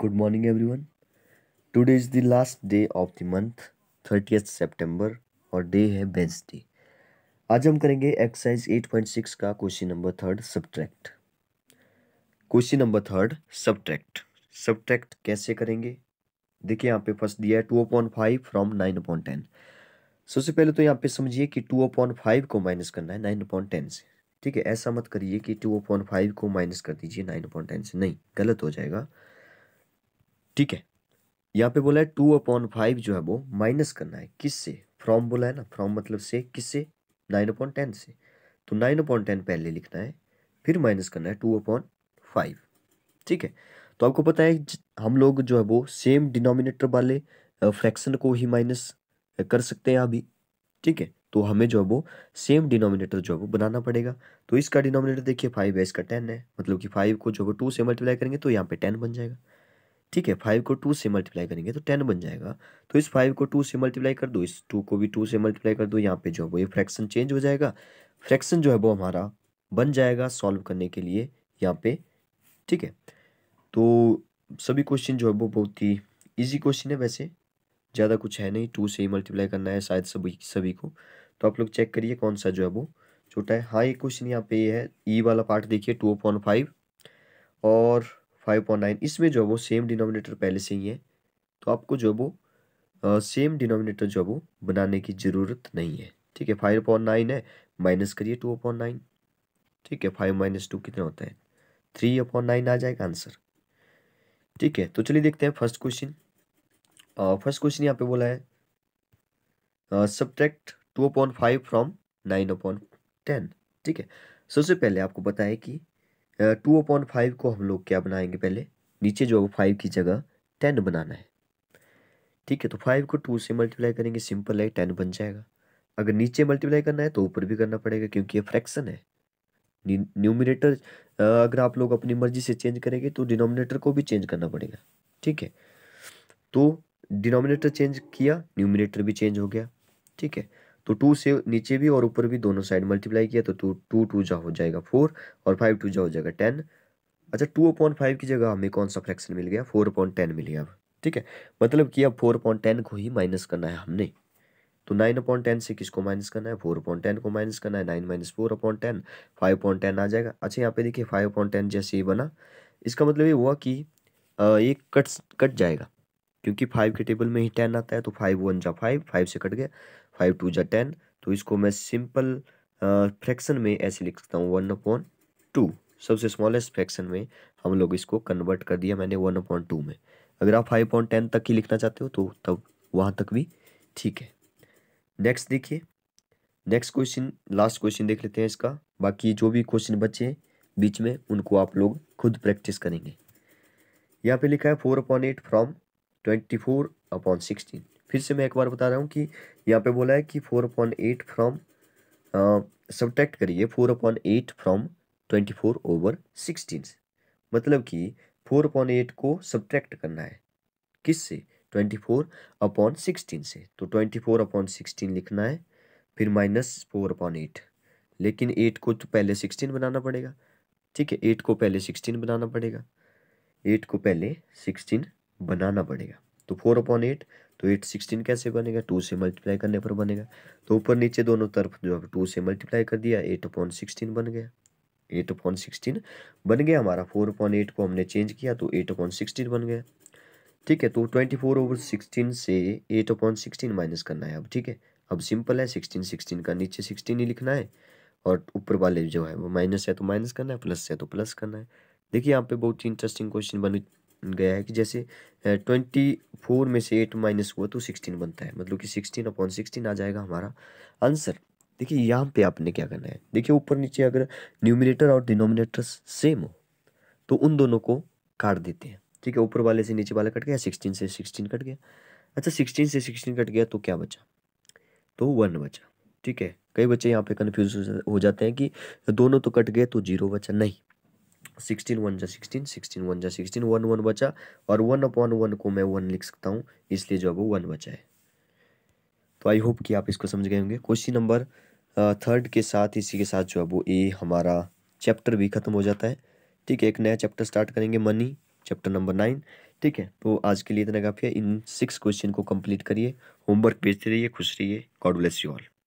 good morning everyone today is the last day of the month 30th September और day है day आज हम करेंगे exercise eight point six का question number third subtract question number third subtract subtract कैसे करेंगे देखिए यहाँ पे फर्स्ट दिया है two point five from nine point ten सबसे पहले तो यहाँ पे समझिए कि टू पॉइंट फाइव को माइनस करना है नाइन पॉइंट टेन से ठीक है ऐसा मत करिए कि टू पॉइंट फाइव को माइनस कर दीजिए नाइन पॉइंट टेन से नहीं गलत हो जाएगा ठीक है यहाँ पे बोला है टू अपॉन फाइव जो है वो माइनस करना है किस से फ्रॉम बोला है ना फ्रॉम मतलब से किस से नाइन अपॉन टेन से तो नाइन अपॉन टेन पहले लिखना है फिर माइनस करना है टू अपॉन फाइव ठीक है तो आपको पता है हम लोग जो है वो सेम डिनोमिनेटर वाले फ्रैक्शन को ही माइनस कर सकते हैं अभी ठीक है तो हमें जो है वो सेम डिनोमिनेटर जो है वो बनाना पड़ेगा तो इसका डिनोमिनेटर देखिए फाइव है इसका टेन है मतलब कि फाइव को जो है वो टू से मल्टीप्लाई करेंगे तो यहाँ पे टेन बन जाएगा ठीक है फाइव को टू से मल्टीप्लाई करेंगे तो टेन बन जाएगा तो इस फाइव को टू से मल्टीप्लाई कर दो इस टू को भी टू से मल्टीप्लाई कर दो यहाँ पे जो है वो ये फ्रैक्शन चेंज हो जाएगा फ्रैक्शन जो है वो हमारा बन जाएगा सॉल्व करने के लिए यहाँ पे ठीक है तो सभी क्वेश्चन जो है वो बहुत ही ईजी क्वेश्चन है वैसे ज़्यादा कुछ है नहीं टू से ही मल्टीप्लाई करना है शायद सभी सभी को तो आप लोग चेक करिए कौन सा जो है वो छोटा है हाँ ये क्वेश्चन यहाँ पे है ई e वाला पार्ट देखिए टू पॉइंट फाइव और फाइव पॉइंट नाइन इसमें जो है वो सेम डिनोमिनेटर पहले से ही है तो आपको जो वो सेम डिनोमिनेटर जो वो बनाने की ज़रूरत नहीं है ठीक है फाइव पॉइंट नाइन है माइनस करिए टू पॉइंट नाइन ठीक है फाइव माइनस टू कितना होता है थ्री अपॉन नाइन आ जाएगा आंसर ठीक है तो चलिए देखते हैं फर्स्ट क्वेश्चन फर्स्ट क्वेश्चन यहाँ पे बोला है subtract two point five from nine upon ten ठीक है सबसे पहले आपको पता है कि टू अपॉन फाइव को हम लोग क्या बनाएंगे पहले नीचे जो फाइव की जगह टेन बनाना है ठीक है तो फाइव को टू से मल्टीप्लाई करेंगे सिंपल है टेन बन जाएगा अगर नीचे मल्टीप्लाई करना है तो ऊपर भी करना पड़ेगा क्योंकि ये फ्रैक्शन है न्यूमिनेटर अगर आप लोग अपनी मर्जी से चेंज करेंगे तो डिनोमिनेटर को भी चेंज करना पड़ेगा ठीक है तो डिनोमिनेटर चेंज किया न्यूमिनेटर भी चेंज हो गया ठीक है तो टू से नीचे भी और ऊपर भी दोनों साइड मल्टीप्लाई किया तो टू टू टू जा हो जाएगा फोर और फाइव टू जा हो जाएगा टेन अच्छा टू अपॉइंट फाइव की जगह हमें कौन सा फ्रैक्शन मिल गया फोर अपॉइंट टेन मिल गया ठीक है मतलब कि अब फोर अपॉइंट टेन को ही माइनस करना है हमने तो नाइन अपॉइंट टेन से किसको माइनस करना है फोर अपॉइंट टेन को माइनस करना है nine minus four upon ten five point ten आ जाएगा अच्छा यहाँ पे देखिए फाइव अपॉइंट टेन जैसे ही बना इसका मतलब ये हुआ कि ये कट कट जाएगा क्योंकि फाइव के टेबल में ही टेन आता है तो फाइव वन जा फाइव फाइव से कट गया फाइव टू जा टेन तो इसको मैं सिंपल फ्रैक्शन में ऐसे लिख सकता हूँ वन अपॉन टू सबसे स्मॉलेस्ट फ्रैक्शन में हम लोग इसको कन्वर्ट कर दिया मैंने वन अपॉन टू में अगर आप फाइव पॉइंट टेन तक ही लिखना चाहते हो तो तब वहाँ तक भी ठीक है नेक्स्ट देखिए नेक्स्ट क्वेश्चन लास्ट क्वेश्चन देख लेते हैं इसका बाकी जो भी क्वेश्चन बचे हैं बीच में उनको आप लोग खुद प्रैक्टिस करेंगे यहाँ पे लिखा है four upon eight from twenty four upon sixteen फिर से मैं एक बार बता रहा हूँ कि यहाँ पे बोला है कि four upon eight from subtract करिए four upon eight from twenty four over sixteen मतलब कि फोर अपॉन एट को सब्ट्रैक्ट करना है किस से ट्वेंटी फोर अपॉन सिक्सटीन से तो ट्वेंटी फोर अपॉन सिक्सटीन लिखना है फिर माइनस फोर अपॉन एट लेकिन एट को तो पहले सिक्सटीन बनाना पड़ेगा ठीक है एट को पहले सिक्सटीन बनाना पड़ेगा एट को पहले सिक्सटीन बनाना पड़ेगा तो फोर अपॉन एट तो एट सिक्सटीन कैसे बनेगा टू से मल्टीप्लाई करने पर बनेगा तो ऊपर नीचे दोनों तरफ जो है टू से मल्टीप्लाई कर दिया एट अपॉन सिक्सटीन बन गया एट अपॉन सिक्सटीन बन गया हमारा फोर अपॉन एट को हमने चेंज किया तो एट अपॉन सिक्सटीन बन गया ठीक है तो ट्वेंटी फोर ओवर सिक्सटीन से एट अपॉन सिक्सटीन माइनस करना है अब ठीक है अब सिंपल है सिक्सटीन सिक्सटीन का नीचे सिक्सटीन ही लिखना है और ऊपर वाले जो है वो माइनस है तो माइनस करना है प्लस है तो प्लस करना है देखिए यहाँ पे बहुत ही इंटरेस्टिंग क्वेश्चन बन गया है कि जैसे ट्वेंटी फोर में से एट माइनस हुआ तो सिक्सटीन बनता है मतलब कि सिक्सटीन अपॉन सिक्सटीन आ जाएगा हमारा आंसर देखिए यहाँ पे आपने क्या करना है देखिए ऊपर नीचे अगर न्यूमिनेटर और डिनोमिनेटर सेम हो तो उन दोनों को काट देते हैं ठीक है ऊपर वाले से नीचे वाला कट गया सिक्सटीन से सिक्सटीन कट गया अच्छा सिक्सटीन से सिक्सटीन कट गया तो क्या बचा तो वन बचा ठीक है कई बच्चे यहाँ पे कन्फ्यूज हो जाते हैं कि दोनों तो कट गए तो जीरो बचा नहीं सिक्सटीन वन जा सिक्सटीन सिक्सटीन वन जा सिक्सटीन वन वन बचा और वन अपॉन वन को मैं वन लिख सकता हूँ इसलिए जो है वो वन बचा है तो आई होप कि आप इसको समझ गए होंगे क्वेश्चन नंबर थर्ड के साथ इसी के साथ जो है वो ए हमारा चैप्टर भी ख़त्म हो जाता है ठीक है एक नया चैप्टर स्टार्ट करेंगे मनी चैप्टर नंबर नाइन ठीक है तो आज के लिए इतना काफ़ी है इन सिक्स क्वेश्चन को कंप्लीट करिए होमवर्क भेजते रहिए खुश रहिए गॉड ब्लेस यू ऑल